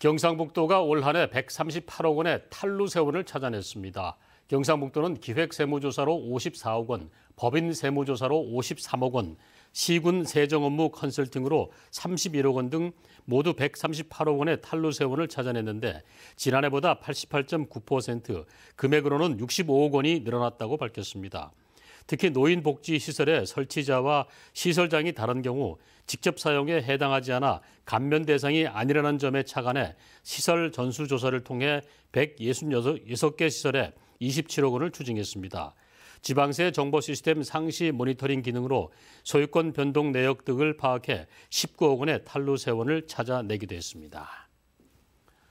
경상북도가 올 한해 138억 원의 탈루세원을 찾아냈습니다. 경상북도는 기획세무조사로 54억 원, 법인세무조사로 53억 원, 시군 세정 업무 컨설팅으로 31억 원 등 모두 138억 원의 탈루세원을 찾아냈는데 지난해보다 88.9%, 금액으로는 65억 원이 늘어났다고 밝혔습니다. 특히 노인복지시설의 설치자와 시설장이 다른 경우 직접 사용에 해당하지 않아 감면 대상이 아니라는 점에 착안해 시설 전수조사를 통해 166개 시설에 27억 원을 추징했습니다. 지방세 정보 시스템 상시 모니터링 기능으로 소유권 변동 내역 등을 파악해 19억 원의 탈루 세원을 찾아내기도 했습니다.